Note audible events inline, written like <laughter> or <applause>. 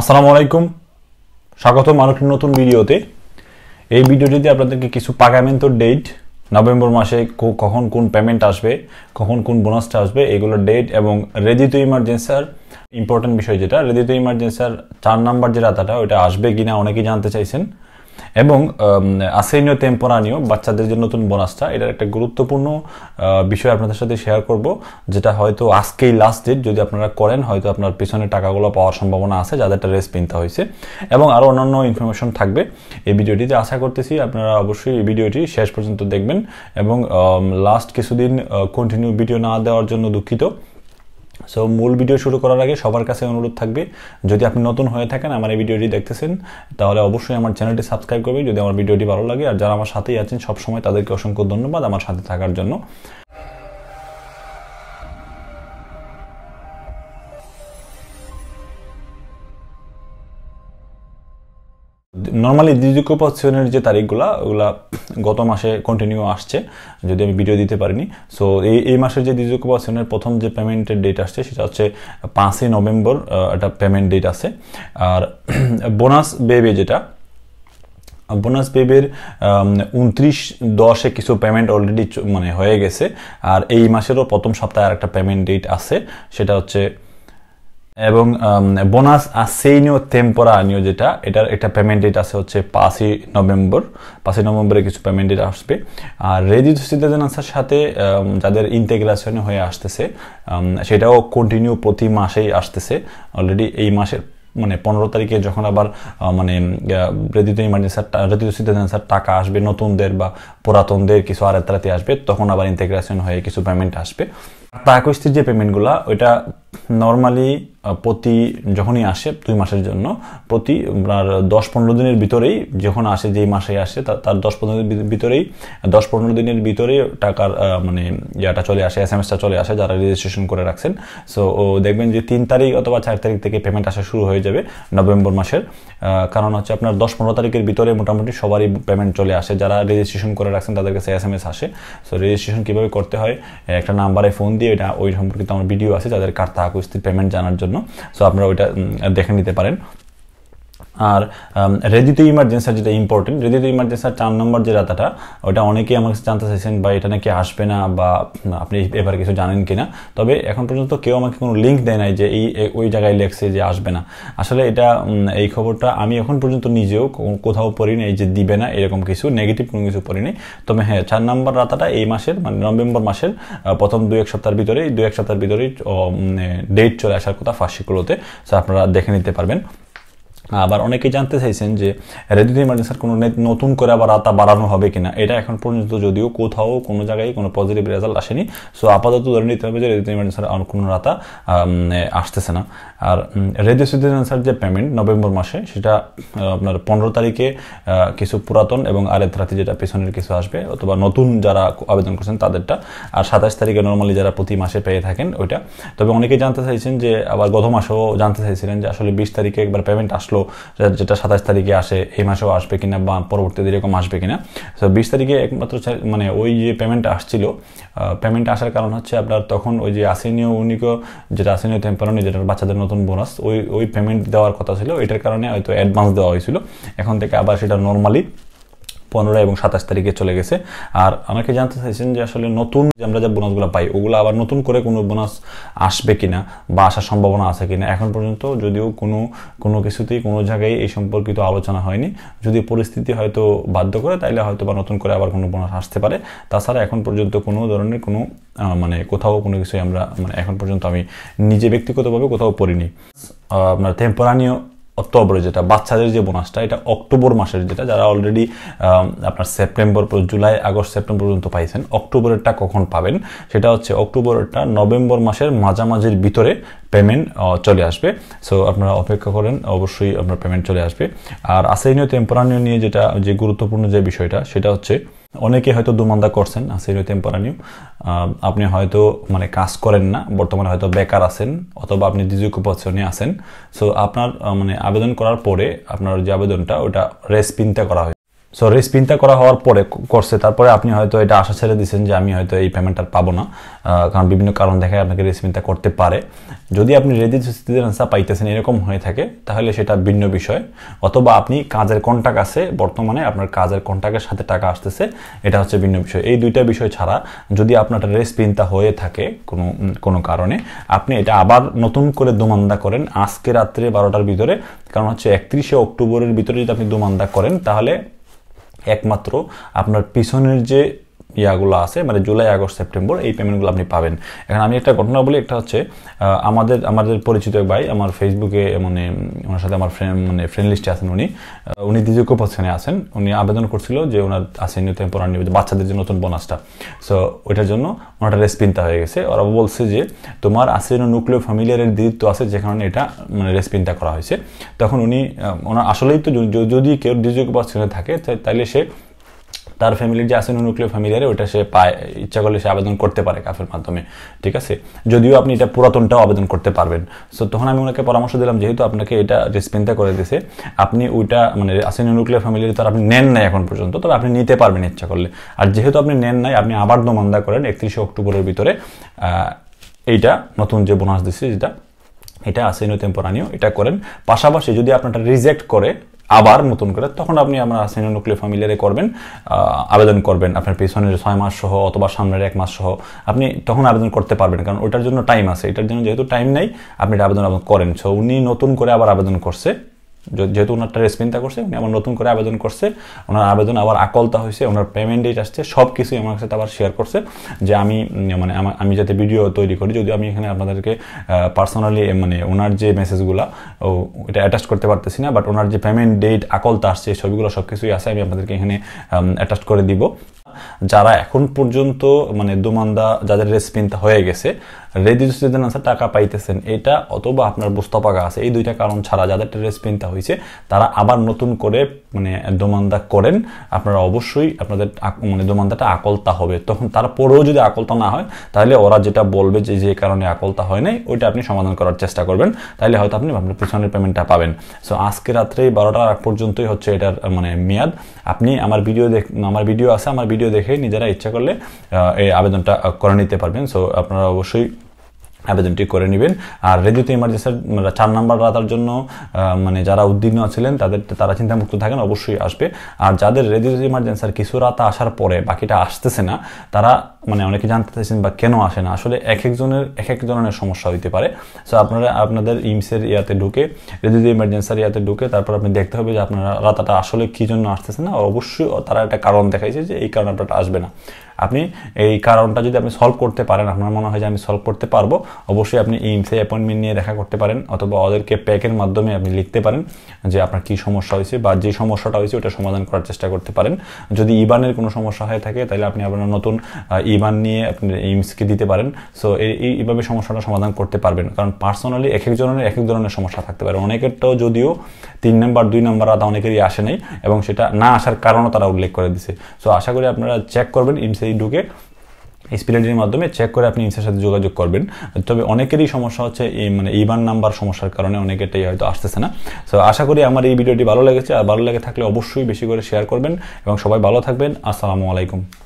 আসসালামু আলাইকুম স্বাগত আরেকটি নতুন ভিডিওতে এই ভিডিওটিতে আপনাদেরকে কিছু পাগামেন্টর ডেট নভেম্বর মাসে কখন কোন পেমেন্ট আসবে কখন কোন বোনাসটা আসবে এগুলোর ডেট এবং রেডি টু ইমার্জেন্সার ইম্পর্টেন্ট বিষয় যেটা রেডি টু ইমার্জেন্সার চার নাম্বার যে রাতাটা ওইটা আসবে কিনা অনেকেই জানতে চাইছেন এবং আসেনীয় টেম্পোরানীয় বাচ্চাদের যে নতুন বোনাসটা এটার একটা গুরুত্বপূর্ণ বিষয় আপনাদের সাথে শেয়ার করব যেটা হয়তো আজকেই লাস্ট ডেট যদি আপনারা করেন হয়তো আপনার পিছনে টাকাগুলো পাওয়ার সম্ভাবনা আছে যাদের একটা রেস পিনতে হয়েছে এবং আরও অন্যান্য ইনফরমেশন থাকবে এই ভিডিওটিতে আশা করতেছি আপনারা অবশ্যই এই ভিডিওটি শেষ পর্যন্ত দেখবেন এবং লাস্ট কিছুদিন কন্টিনিউ ভিডিও না দেওয়ার জন্য দুঃখিত সো মূল ভিডিও শুরু করার আগে সবার কাছে অনুরোধ থাকবে যদি আপনি নতুন হয়ে থাকেন আমার এই ভিডিওটি দেখতেছেন তাহলে অবশ্যই আমার চ্যানেলটি সাবস্ক্রাইব করবে যদি আমার ভিডিওটি ভালো লাগে আর যারা আমার সাথেই আছেন সবসময় তাদেরকে অসংখ্য ধন্যবাদ আমার সাথে থাকার জন্য নর্মালি দ্বিতীয় যে তারিখগুলো ওগুলা গত মাসে কন্টিনিউ আসছে যদি আমি ভিডিও দিতে পারিনি সো এই এই মাসের যে দ্বিতীয় প্রথম যে পেমেন্টের ডেট আসছে সেটা হচ্ছে পাঁচই নভেম্বর একটা পেমেন্ট ডেট আছে আর বোনাস <clears throat> বেবে যেটা বোনাস পেবের উনত্রিশ দশে কিছু পেমেন্ট অলরেডি মানে হয়ে গেছে আর এই মাসেরও প্রথম সপ্তাহে আর একটা পেমেন্ট ডেট আছে সেটা হচ্ছে এবং বোনাস আসেইনীয় টেম্পোরা আনিও যেটা এটার একটা পেমেন্ট ডেট আছে হচ্ছে পাঁচই নভেম্বর পাঁচই নভেম্বরে কিছু পেমেন্ট ডেট আসবে আর রেজিস্ট সিটিজেন আসার সাথে যাদের ইন্টেগ্রেশন হয়ে আসতেছে সেটাও কন্টিনিউ প্রতি মাসেই আসতেছে অলরেডি এই মাসের মানে পনেরো তারিখে যখন আবার মানে রেদিত ইমার্জেন্সার রেদিত সিটিজেন্সার টাকা আসবে নতুনদের বা পুরাতনদের কিছু আড়াতাড়াতে আসবে তখন আবার ইন্টেগ্রেশন হয়ে কিছু পেমেন্ট আসবে কিস্তির যে পেমেন্টগুলো ওইটা নর্মালি প্রতি যখনই আসে দুই মাসের জন্য প্রতি আপনার দশ পনেরো দিনের ভিতরেই যখন আসে যেই মাসে আসে তার দশ পনেরো দিনের ভিতরেই দশ পনেরো দিনের ভিতরেই টাকার মানে ইয়াটা চলে আসে এস এমএসটা চলে আসে যারা রেজিস্ট্রেশন করে রাখছেন সো ও দেখবেন যে তিন তারিখ অথবা চার তারিখ থেকে পেমেন্ট আসা শুরু হয়ে যাবে নভেম্বর মাসের কারণ হচ্ছে আপনার দশ পনেরো তারিখের ভিতরে মোটামুটি সবারই পেমেন্ট চলে আসে যারা রেজিস্ট্রেশন করে রাখছেন তাদের কাছে এস এম এস আসে সো রেজিস্ট্রেশন কীভাবে করতে হয় একটা নাম্বারে ফোন দিয়ে ওইটা ওই সম্পর্কিত আমার ভিডিও আছে যাদের কার তাহাকুস্তির পেমেন্ট জানার জন্য সো আপনারা ওইটা দেখে নিতে পারেন আর রেডিতে ইমার্জেন্সার যেটা ইম্পর্টেন্ট রেডিতে ইমার্জেন্সার চার নম্বর যে রাতাটা ওটা অনেকেই আমার কাছে জানতে চাইছেন বা এটা নাকি আসবে না বা আপনি এবার কিছু জানেন কি না তবে এখন পর্যন্ত কেউ আমাকে কোনো লিঙ্ক দেয় নাই যে এই ওই জায়গায় লেখছে যে আসবে না আসলে এটা এই খবরটা আমি এখন পর্যন্ত নিজেও কোথাও পড়িনি এই যে দিবে না এরকম কিছু নেগেটিভ কোনো কিছু পড়িনি তবে হ্যাঁ চার নম্বর রাতাটা এই মাসের মানে নভেম্বর মাসের প্রথম দু এক সপ্তাহের ভিতরেই দু এক সপ্তাহের ভিতরেই ডেট চলে আসার কথা ফার্স্ট শিকগুলোতে সো আপনারা দেখে নিতে পারবেন আবার অনেকে জানতে চাইছেন যে রেডিও ইমার্জেন্সার কোনো নতুন করে আবার রাতা বাড়ানো হবে কিনা এটা এখন পর্যন্ত যদিও কোথাও কোনো জায়গায় কোনো পজিটিভ রেজাল্ট আসেনি সো আপাতত ধরে নিতে হবে যে রেডিও ইমার্জেন্সার আর কোনো রাতা আসতেছে না আর রেডিও সিটিজেন্সার যে পেমেন্ট নভেম্বর মাসে সেটা আপনার পনেরো তারিখে কিছু পুরাতন এবং আরেক রাতে যেটা পেছনের কিছু আসবে অথবা নতুন যারা আবেদন করছেন তাদেরটা আর সাতাশ তারিখে নর্মালি যারা প্রতি মাসে পেয়ে থাকেন ওইটা তবে অনেকে জানতে চাইছেন যে আবার গত মাসেও জানতে চাইছিলেন যে আসলে বিশ তারিখে একবার পেমেন্ট আসলো শো যেটা সাতাশ তারিখে আসে এই মাসেও আসবে কিনা বা পরবর্তীতে এরকম আসবে কিনা তো বিশ তারিখে একমাত্র মানে ওই যে পেমেন্ট আসছিল পেমেন্ট আসার কারণ হচ্ছে আপনার তখন ওই যে আসেনীয় উনিক যেটা আসেনীয় টেম্পারনি যেটা বাচ্চাদের নতুন বোনাস ওই ওই পেমেন্ট দেওয়ার কথা ছিল এটার কারণে হয়তো অ্যাডভান্স দেওয়া হয়েছিল এখন থেকে আবার সেটা নর্মালি পনেরো এবং সাতাশ তারিখে চলে গেছে আর আমাকে জানতে চাইছেন যে আসলে নতুন যে আমরা যা বোনাসগুলো পাই ওগুলো আবার নতুন করে কোনো বোনাস আসবে কিনা বা আসার সম্ভাবনা আছে কিনা এখন পর্যন্ত যদিও কোনো কোনো কিছুতেই কোনো জায়গায় এই সম্পর্কিত আলোচনা হয়নি যদি পরিস্থিতি হয়তো বাধ্য করে তাইলে হয়তো বা নতুন করে আবার কোনো বোনাস আসতে পারে তাছাড়া এখন পর্যন্ত কোনো ধরনের কোনো মানে কোথাও কোনো কিছুই আমরা মানে এখন পর্যন্ত আমি নিজে ব্যক্তিগতভাবে কোথাও পড়িনি আপনার টেম্পোরানিও অক্টোবরে যেটা বাচ্চাদের যে বোনাসটা এটা অক্টোবর মাসের যেটা যারা অলরেডি আপনার সেপ্টেম্বর জুলাই আগস্ট সেপ্টেম্বর পর্যন্ত পাইছেন অক্টোবরেরটা কখন পাবেন সেটা হচ্ছে অক্টোবরেরটা নভেম্বর মাসের মাঝামাঝির ভিতরে পেমেন্ট uh, চলে আসবে সো আপনারা অপেক্ষা করেন অবশ্যই আপনার পেমেন্ট চলে আসবে আর আসেনীয় টেম্পোরানীয় নিয়ে যেটা যে গুরুত্বপূর্ণ যে বিষয়টা সেটা হচ্ছে অনেকে হয়তো দুমান্দা করছেন আসেনীয় টেম্পোরানীয় আপনি হয়তো মানে কাজ করেন না বর্তমানে হয়তো বেকার আছেন অথবা আপনি পছনে আছেন সো আপনার মানে আবেদন করার পরে আপনার যে আবেদনটা ওটা রেসপিনটা করা হয় সো রেসপিনটা করা হওয়ার পরে করছে তারপরে আপনি হয়তো এটা আশা ছেড়ে দিয়েছেন যে আমি হয়তো এই পেমেন্টটা পাবো না কারণ বিভিন্ন কারণ দেখায় আপনাকে রেসপিনটা করতে পারে যদি আপনি রেডি সিটিজেন্সা পাইতেছেন এরকম হয়ে থাকে তাহলে সেটা ভিন্ন বিষয় অথবা আপনি কাজের কন্ট্যাক্ট আছে বর্তমানে আপনার কাজের কন্ট্যাক্টের সাথে টাকা আসতেছে এটা হচ্ছে ভিন্ন বিষয় এই দুইটা বিষয় ছাড়া যদি আপনার রেসপিনটা হয়ে থাকে কোনো কোনো কারণে আপনি এটা আবার নতুন করে দুমান্দা করেন আজকে রাত্রে বারোটার ভিতরে কারণ হচ্ছে একত্রিশে অক্টোবরের ভিতরে যদি আপনি দুমান্দা করেন তাহলে একমাত্র আপনার পিছনের যে ইয়াগুলো আছে মানে জুলাই আগস্ট সেপ্টেম্বর এই পেমেন্টগুলো আপনি পাবেন এখন আমি একটা ঘটনা বলি একটা হচ্ছে আমাদের আমাদের পরিচিত ভাই আমার ফেসবুকে মানে ওনার সাথে আমার ফ্রেন্ড মানে ফ্রেন্ড লিস্টে আছেন উনি উনি দ্বিতীয় পছনে আছেন উনি আবেদন করছিল যে ওনার আসেন টেম্পোরারি বাচ্চাদের যে নতুন বোনাসটা সো ওইটার জন্য ওনারটা রেসপিনতা হয়ে গেছে ওরা বলছে যে তোমার আসেন নিউক্লিয় ফ্যামিলিয়ারের দ্বিত্ব আছে যে কারণে এটা মানে রেসপিনটা করা হয়েছে তখন উনি ওনার আসলেই তো যদি কেউ দ্বিতীয় পছনে থাকে তাহলে সে তার ফ্যামিলির যে আসেন নিউক্লিয় ফ্যামিলিয়ারে ওটা সে পায় ইচ্ছা করলে সে আবেদন করতে পারে কাফের মাধ্যমে ঠিক আছে যদিও আপনি এটা পুরাতনটাও আবেদন করতে পারবেন সো তখন আমি ওনাকে পরামর্শ দিলাম যেহেতু আপনাকে এটা রেসপেন্তা করে দিয়েছে আপনি ওইটা মানে আসেন নিউক্লিয় ফ্যামিলির তো আপনি নেন নাই এখন পর্যন্ত তবে আপনি নিতে পারবেন ইচ্ছা করলে আর যেহেতু আপনি নেন নাই আপনি আবার দমান্দা করেন একত্রিশে অক্টোবরের ভিতরে এইটা নতুন যে বোনাস দিচ্ছে যেটা এটা আসেন টেম্পোরানিও এটা করেন পাশাপাশি যদি আপনারটা রিজেক্ট করে আবার নতুন করে তখন আপনি আপনার আসেনোনুক্লিয় ফ্যামিলিয়ারে করবেন আবেদন করবেন আপনার পেছনের ছয় মাস সহ অথবা সামনের এক মাস সহ আপনি তখন আবেদন করতে পারবেন কারণ ওটার জন্য টাইম আছে এটার জন্য যেহেতু টাইম নেই আপনি আবেদন আবেদন করেন সো উনি নতুন করে আবার আবেদন করছে যেহেতু ওনারটা রেসপিনটা করছে উনি আমার নতুন করে আবেদন করছে ওনার আবেদন আবার আকলতা হয়েছে ওনার পেমেন্ট ডেট আসছে সব কিছুই আমার সাথে আবার শেয়ার করছে যে আমি মানে আমি যাতে ভিডিও তৈরি করি যদিও আমি এখানে আপনাদেরকে পার্সোনালি মানে ওনার যে মেসেজগুলো ও এটা অ্যাটাচ করতে পারতেছি না বাট ওনার যে পেমেন্ট ডেট আকলতা আসছে ছবিগুলো সব কিছুই আছে আমি আপনাদেরকে এখানে অ্যাটাচ করে দিব যারা এখন পর্যন্ত মানে দুমান্দা যাদের রেসপিনটা হয়ে গেছে রেজিস্ট্রেশন আছে টাকা পাইতেছেন এটা অথবা আপনার বস্তা পাকা আছে এই দুইটা কারণ ছাড়া যাদের টেরেস পিনতা হয়েছে তারা আবার নতুন করে মানে দোমানদা করেন আপনারা অবশ্যই আপনাদের মানে দোমানদাটা আকলতা হবে তখন তারপরেও যদি আকলতা না হয় তাহলে ওরা যেটা বলবে যে যে কারণে আকলতা হয় নাই ওইটা আপনি সমাধান করার চেষ্টা করবেন তাহলে হয়তো আপনি আপনার পিছনের পেমেন্টটা পাবেন সো আজকে রাত্রে বারোটার আগ পর্যন্তই হচ্ছে এটার মানে মেয়াদ আপনি আমার ভিডিও দেখ আমার ভিডিও আছে আমার ভিডিও দেখে নিজেরা ইচ্ছা করলে এই আবেদনটা করে নিতে পারবেন সো আপনারা অবশ্যই আবেদনটি করে নেবেন আর রেডিওতে ইমার্জেন্সি চার নাম্বার রাতার জন্য মানে যারা উদ্বিগ্ন ছিলেন তাদের তারা চিন্তামুক্ত থাকেন অবশ্যই আসবে আর যাদের রেডিওতে ইমার্জেন্সির কিছু রাতা আসার পরে বাকিটা আসতেছে না তারা মানে অনেকে জানতে চাইছেন বা কেন আসে না আসলে এক একজনের এক এক ধরনের সমস্যা হইতে পারে সো আপনারা আপনাদের ইমসের ইয়াতে ঢুকে রেডিওতে ইমার্জেন্সির ইয়াতে ঢুকে তারপর আপনি দেখতে হবে যে আপনারা রাতাটা আসলে কী জন্য আসতেছে না অবশ্যই তারা একটা কারণ দেখাইছে যে এই কারণে আপনারা আসবে না আপনি এই কারণটা যদি আপনি সলভ করতে পারেন আপনার মনে হয় যে আমি সলভ করতে পারবো অবশ্যই আপনি ইমসে অ্যাপয়েন্টমেন্ট নিয়ে দেখা করতে পারেন অথবা ওদেরকে প্যাকের মাধ্যমে আপনি লিখতে পারেন যে আপনার কী সমস্যা হয়েছে বা যে সমস্যাটা হয়েছে ওটা সমাধান করার চেষ্টা করতে পারেন যদি ইবানের কোনো সমস্যা হয়ে থাকে তাহলে আপনি আপনার নতুন ইবান নিয়ে আপনি এইমসকে দিতে পারেন সো এইভাবে সমস্যাটা সমাধান করতে পারবেন কারণ পার্সোনালি এক একজনের এক এক ধরনের সমস্যা থাকতে পারে অনেকের তো যদিও তিন নম্বর দুই নম্বর আদা অনেকেরই আসে নাই এবং সেটা না আসার কারণও তারা উল্লেখ করে দিছে সো আশা করি আপনারা চেক করবেন ইমসে সেই ঢুকে স্পিলেন্টির মাধ্যমে চেক করে আপনি ইনসার সাথে যোগাযোগ করবেন তবে অনেকেরই সমস্যা হচ্ছে এই মানে ইবান নাম্বার সমস্যার কারণে অনেকেরটাই হয়তো আসতেছে না সো আশা করি আমার এই ভিডিওটি ভালো লেগেছে আর ভালো লেগে থাকলে অবশ্যই বেশি করে শেয়ার করবেন এবং সবাই ভালো থাকবেন আসসালামু আলাইকুম